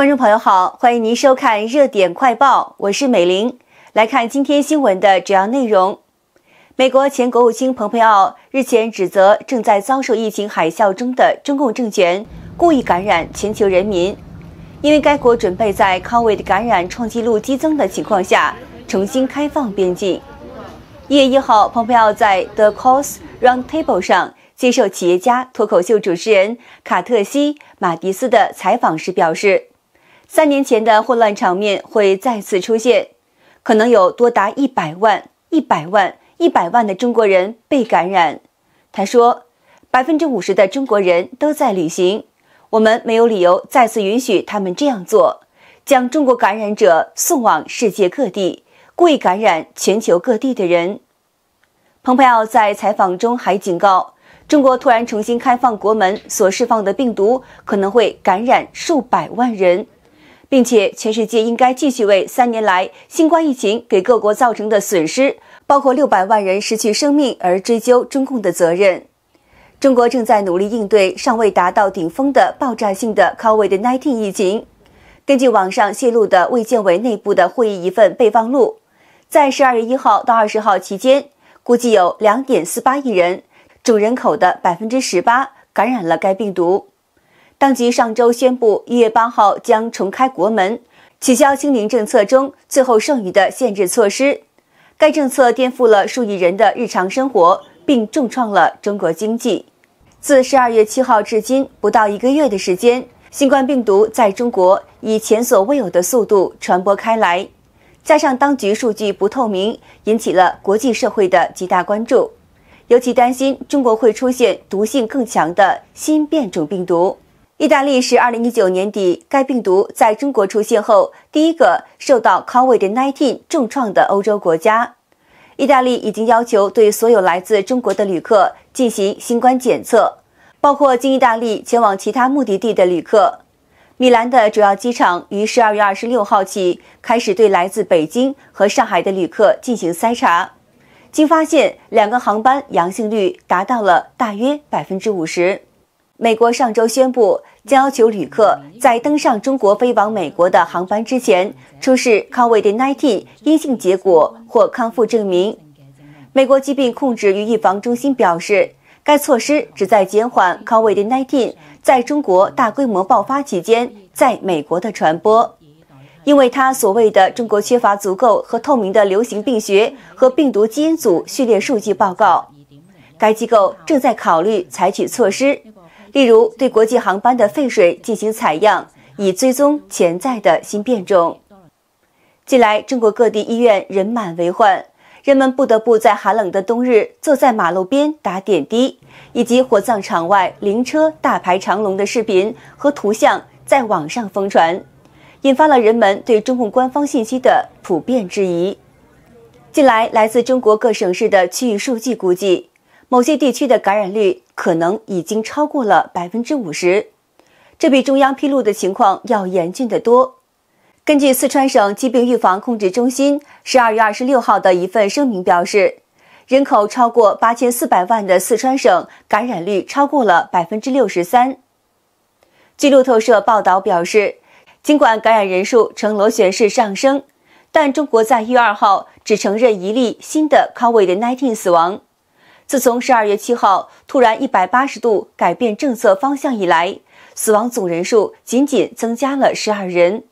观众朋友好，欢迎您收看《热点快报》，我是美玲。来看今天新闻的主要内容：美国前国务卿蓬佩奥日前指责正在遭受疫情海啸中的中共政权故意感染全球人民，因为该国准备在 COVID 感染创纪录激增的情况下重新开放边境。一月一号，蓬佩奥在 The Cause Roundtable 上接受企业家脱口秀主持人卡特西马迪斯的采访时表示。三年前的混乱场面会再次出现，可能有多达一百万、一百万、一百万的中国人被感染。他说，百分之五十的中国人都在旅行，我们没有理由再次允许他们这样做，将中国感染者送往世界各地，故意感染全球各地的人。蓬佩奥在采访中还警告，中国突然重新开放国门所释放的病毒可能会感染数百万人。并且，全世界应该继续为三年来新冠疫情给各国造成的损失，包括六百万人失去生命而追究中共的责任。中国正在努力应对尚未达到顶峰的爆炸性的 COVID-19 疫情。根据网上泄露的卫健委内部的会议一份备忘录，在十二月一号到二十号期间，估计有两点四八亿人，总人口的百分之十八感染了该病毒。当局上周宣布，一月八号将重开国门，取消清零政策中最后剩余的限制措施。该政策颠覆了数亿人的日常生活，并重创了中国经济。自十二月七号至今，不到一个月的时间，新冠病毒在中国以前所未有的速度传播开来。加上当局数据不透明，引起了国际社会的极大关注，尤其担心中国会出现毒性更强的新变种病毒。意大利是2019年底该病毒在中国出现后第一个受到 COVID-19 重创的欧洲国家。意大利已经要求对所有来自中国的旅客进行新冠检测，包括经意大利前往其他目的地的旅客。米兰的主要机场于12月26号起开始对来自北京和上海的旅客进行筛查，经发现两个航班阳性率达到了大约百分之五十。美国上周宣布。将要求旅客在登上中国飞往美国的航班之前出示 COVID-19 阴性结果或康复证明。美国疾病控制与预防中心表示，该措施旨在减缓 COVID-19 在中国大规模爆发期间在美国的传播，因为它所谓的中国缺乏足够和透明的流行病学和病毒基因组序列数据报告。该机构正在考虑采取措施。例如，对国际航班的废水进行采样，以追踪潜在的新变种。近来，中国各地医院人满为患，人们不得不在寒冷的冬日坐在马路边打点滴，以及火葬场外灵车大排长龙的视频和图像在网上疯传，引发了人们对中共官方信息的普遍质疑。近来，来自中国各省市的区域数据估计，某些地区的感染率。可能已经超过了百分之五十，这比中央披露的情况要严峻得多。根据四川省疾病预防控制中心十二月二十六号的一份声明表示，人口超过八千四百万的四川省感染率超过了百分之六十三。路透社报道表示，尽管感染人数呈螺旋式上升，但中国在一二号只承认一例新的 COVID-19 死亡。自从十二月七号突然一百八十度改变政策方向以来，死亡总人数仅仅增加了十二人。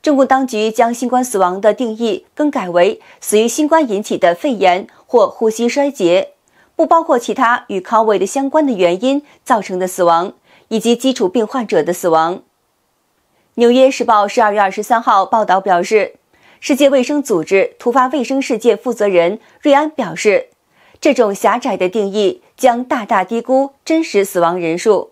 中共当局将新冠死亡的定义更改为死于新冠引起的肺炎或呼吸衰竭，不包括其他与 Covid 的相关的原因造成的死亡以及基础病患者的死亡。《纽约时报》十二月二十三号报道表示，世界卫生组织突发卫生事件负责人瑞安表示。这种狭窄的定义将大大低估真实死亡人数。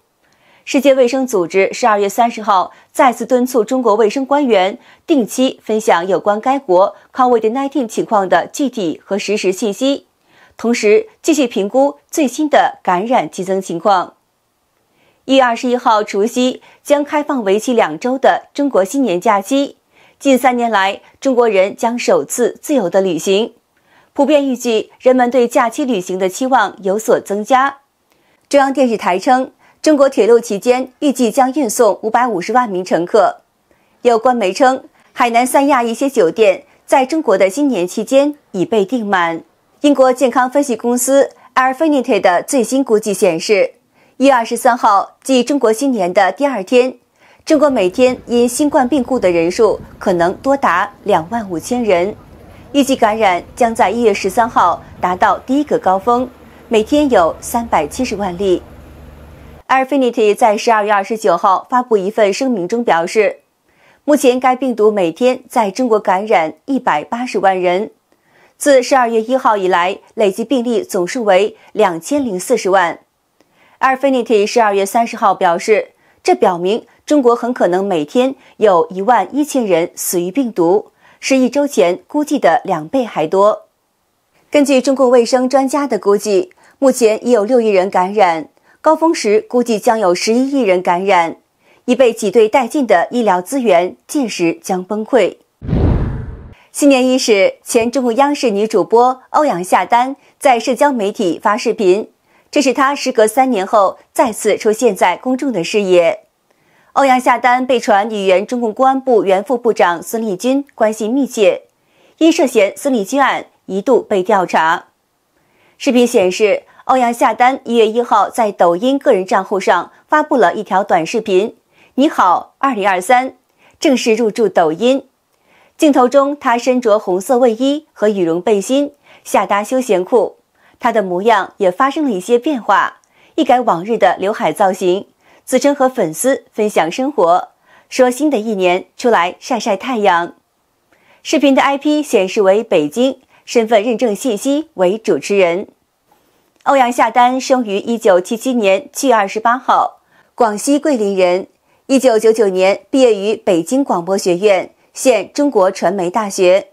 世界卫生组织十二月三十号再次敦促中国卫生官员定期分享有关该国 COVID-19 情况的具体和实时信息，同时继续评估最新的感染激增情况。一月二十一号除夕将开放为期两周的中国新年假期，近三年来中国人将首次自由的旅行。普遍预计，人们对假期旅行的期望有所增加。中央电视台称，中国铁路期间预计将运送五百五十万名乘客。有关媒称，海南三亚一些酒店在中国的新年期间已被订满。英国健康分析公司 Airfinity 的最新估计显示，一月二十三号，即中国新年的第二天，中国每天因新冠病故的人数可能多达两万五千人。预计感染将在一月十三号达到第一个高峰，每天有三百七十万例。Airfinity 在十二月二十九号发布一份声明中表示，目前该病毒每天在中国感染一百八十万人。自十二月一号以来，累计病例总数为两千零四十万。Airfinity 十二月三十号表示，这表明中国很可能每天有一万一千人死于病毒。是一周前估计的两倍还多。根据公共卫生专家的估计，目前已有六亿人感染，高峰时估计将有十一亿人感染，已被挤兑殆尽的医疗资源届时将崩溃。新年伊始，前中国央视女主播欧阳夏丹在社交媒体发视频，这是她时隔三年后再次出现在公众的视野。欧阳夏丹被传与原中共公安部原副部长孙立军关系密切，因涉嫌孙立军案一度被调查。视频显示，欧阳夏丹一月一号在抖音个人账户上发布了一条短视频：“你好，二零二三，正式入驻抖音。”镜头中，他身着红色卫衣和羽绒背心，下搭休闲裤，他的模样也发生了一些变化，一改往日的刘海造型。自称和粉丝分享生活，说新的一年出来晒晒太阳。视频的 IP 显示为北京，身份认证信息为主持人欧阳夏丹，生于一九七七年七月二十八号，广西桂林人，一九九九年毕业于北京广播学院（现中国传媒大学），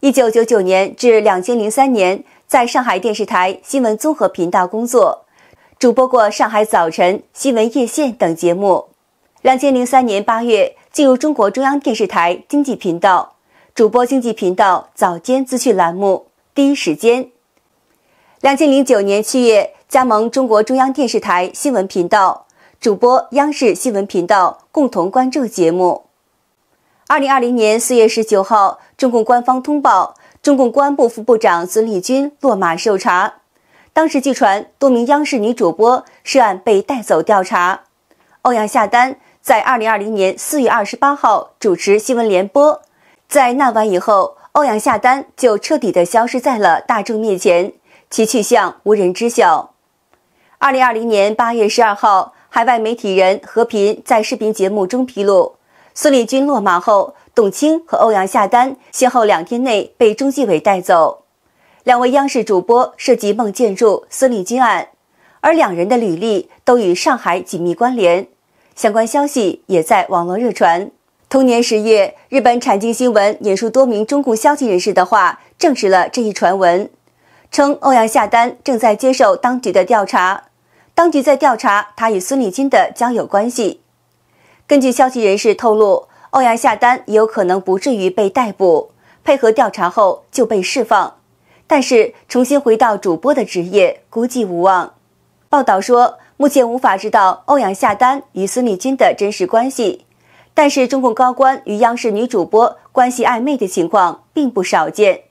一九九九年至两千零三年在上海电视台新闻综合频道工作。主播过《上海早晨》《新闻夜线》等节目，两千零三年八月进入中国中央电视台经济频道，主播经济频道早间资讯栏目《第一时间》。两千零九年七月加盟中国中央电视台新闻频道，主播央视新闻频道《共同关注》节目。二零二零年四月十九号，中共官方通报，中共公安部副部长孙立军落马受查。当时，据传多名央视女主播涉案被带走调查。欧阳夏丹在二零二零年四月二十八号主持新闻联播，在那晚以后，欧阳夏丹就彻底的消失在了大众面前，其去向无人知晓。二零二零年八月十二号，海外媒体人何平在视频节目中披露，孙立军落马后，董卿和欧阳夏丹先后两天内被中纪委带走。两位央视主播涉及孟建柱、孙立军案，而两人的履历都与上海紧密关联。相关消息也在网络热传。同年十月，日本产经新闻引述多名中共消息人士的话，证实了这一传闻，称欧阳夏丹正在接受当局的调查，当局在调查他与孙立军的交友关系。根据消息人士透露，欧阳夏丹也有可能不至于被逮捕，配合调查后就被释放。但是重新回到主播的职业估计无望。报道说，目前无法知道欧阳夏丹与孙立军的真实关系。但是中共高官与央视女主播关系暧昧的情况并不少见。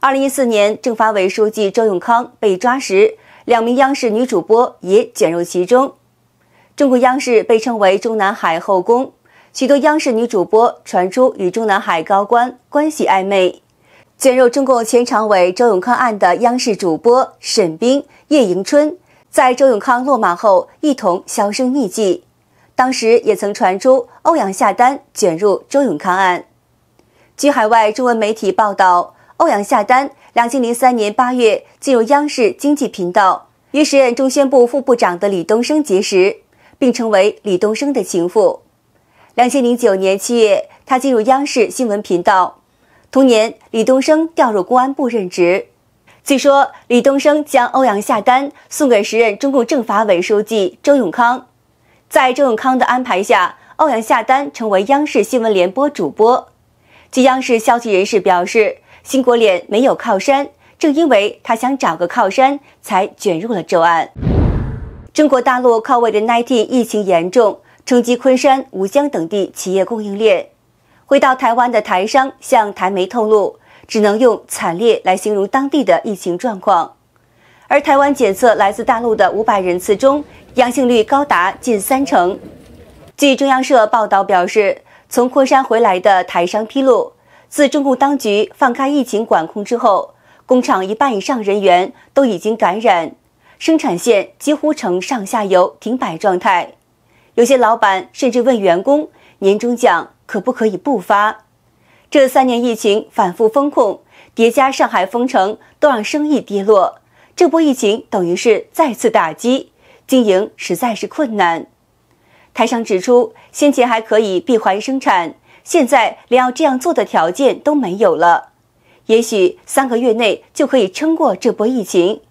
二零一四年政法委书记周永康被抓时，两名央视女主播也卷入其中。中国央视被称为中南海后宫，许多央视女主播传出与中南海高官关系暧昧。卷入中共前常委周永康案的央视主播沈冰、叶迎春，在周永康落马后一同销声匿迹。当时也曾传出欧阳夏丹卷入周永康案。据海外中文媒体报道，欧阳夏丹2003年8月进入央视经济频道，与时任中宣部副部长的李东生结识，并成为李东生的情妇。2009年7月，她进入央视新闻频道。同年，李东升调入公安部任职。据说，李东升将欧阳夏丹送给时任中共政法委书记周永康。在周永康的安排下，欧阳夏丹成为央视新闻联播主播。据央视消息人士表示，新国脸没有靠山，正因为他想找个靠山，才卷入了周案。中国大陆靠位的 n i 内地疫情严重，冲击昆山、吴江等地企业供应链。回到台湾的台商向台媒透露，只能用惨烈来形容当地的疫情状况。而台湾检测来自大陆的五百人次中，阳性率高达近三成。据中央社报道表示，从昆山回来的台商披露，自中共当局放开疫情管控之后，工厂一半以上人员都已经感染，生产线几乎呈上下游停摆状态。有些老板甚至问员工年终奖。可不可以不发？这三年疫情反复封控，叠加上海封城，都让生意跌落。这波疫情等于是再次打击经营，实在是困难。台上指出，先前还可以闭环生产，现在连要这样做的条件都没有了。也许三个月内就可以撑过这波疫情，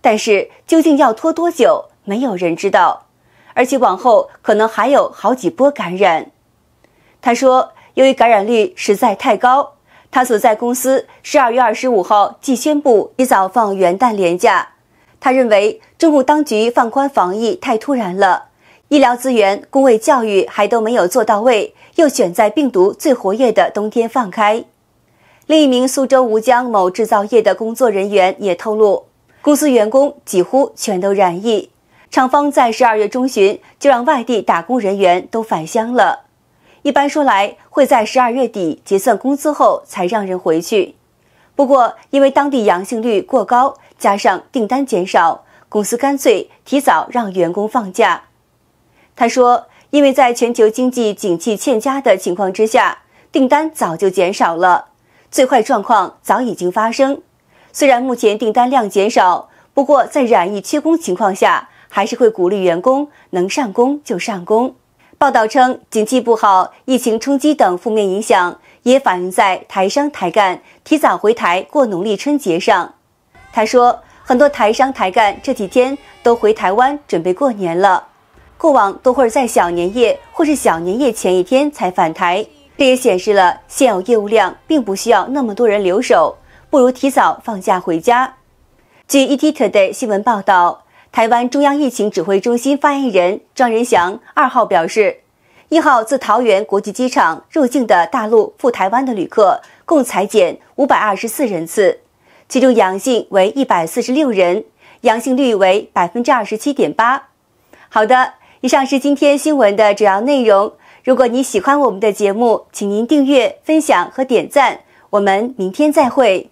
但是究竟要拖多久，没有人知道。而且往后可能还有好几波感染。他说：“由于感染率实在太高，他所在公司十二月二十五号即宣布一早放元旦连假。”他认为，中共当局放宽防疫太突然了，医疗资源、工位、教育还都没有做到位，又选在病毒最活跃的冬天放开。另一名苏州吴江某制造业的工作人员也透露，公司员工几乎全都染疫，厂方在十二月中旬就让外地打工人员都返乡了。一般说来，会在十二月底结算工资后才让人回去。不过，因为当地阳性率过高，加上订单减少，公司干脆提早让员工放假。他说：“因为在全球经济景气欠佳的情况之下，订单早就减少了，最坏状况早已经发生。虽然目前订单量减少，不过在染疫缺工情况下，还是会鼓励员工能上工就上工。”报道称，经济不好、疫情冲击等负面影响也反映在台商台干提早回台过农历春节上。他说，很多台商台干这几天都回台湾准备过年了。过往都会在小年夜或是小年夜前一天才返台，这也显示了现有业务量并不需要那么多人留守，不如提早放假回家。据 ETtoday 新闻报道。台湾中央疫情指挥中心发言人张仁祥二号表示，一号自桃园国际机场入境的大陆赴台湾的旅客共裁减五百二十四人次，其中阳性为一百四十六人，阳性率为百分之二十七点八。好的，以上是今天新闻的主要内容。如果你喜欢我们的节目，请您订阅、分享和点赞。我们明天再会。